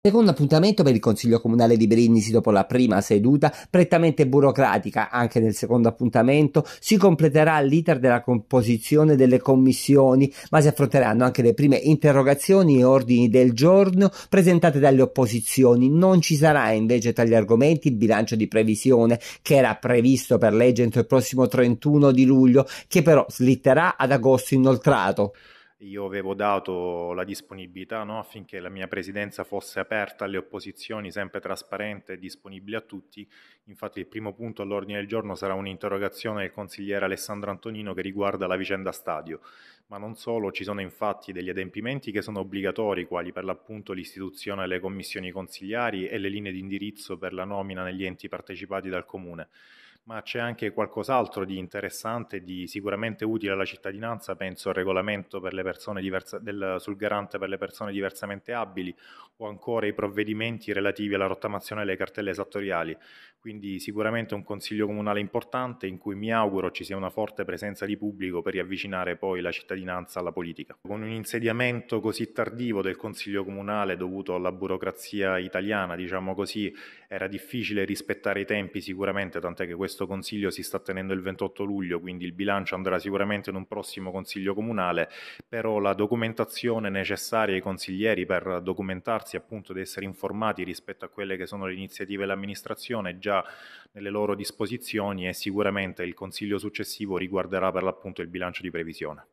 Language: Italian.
Secondo appuntamento per il Consiglio Comunale di Brindisi dopo la prima seduta, prettamente burocratica, anche nel secondo appuntamento si completerà l'iter della composizione delle commissioni, ma si affronteranno anche le prime interrogazioni e ordini del giorno presentate dalle opposizioni. Non ci sarà invece tra gli argomenti il bilancio di previsione che era previsto per legge entro il prossimo 31 di luglio, che però slitterà ad agosto inoltrato io avevo dato la disponibilità no, affinché la mia presidenza fosse aperta alle opposizioni, sempre trasparente e disponibile a tutti. Infatti il primo punto all'ordine del giorno sarà un'interrogazione del consigliere Alessandro Antonino che riguarda la vicenda stadio. Ma non solo, ci sono infatti degli adempimenti che sono obbligatori, quali per l'appunto l'istituzione delle commissioni consigliari e le linee di indirizzo per la nomina negli enti partecipati dal comune ma c'è anche qualcos'altro di interessante, e di sicuramente utile alla cittadinanza, penso al regolamento per le persone diverse, del, sul garante per le persone diversamente abili o ancora i provvedimenti relativi alla rottamazione delle cartelle esattoriali. Quindi sicuramente un consiglio comunale importante in cui mi auguro ci sia una forte presenza di pubblico per riavvicinare poi la cittadinanza alla politica. Con un insediamento così tardivo del consiglio comunale dovuto alla burocrazia italiana, diciamo così, era difficile rispettare i tempi sicuramente, tant'è che questo consiglio si sta tenendo il 28 luglio, quindi il bilancio andrà sicuramente in un prossimo consiglio comunale. Per però la documentazione necessaria ai consiglieri per documentarsi, appunto di essere informati rispetto a quelle che sono le iniziative dell'amministrazione è già nelle loro disposizioni e sicuramente il consiglio successivo riguarderà per l'appunto il bilancio di previsione.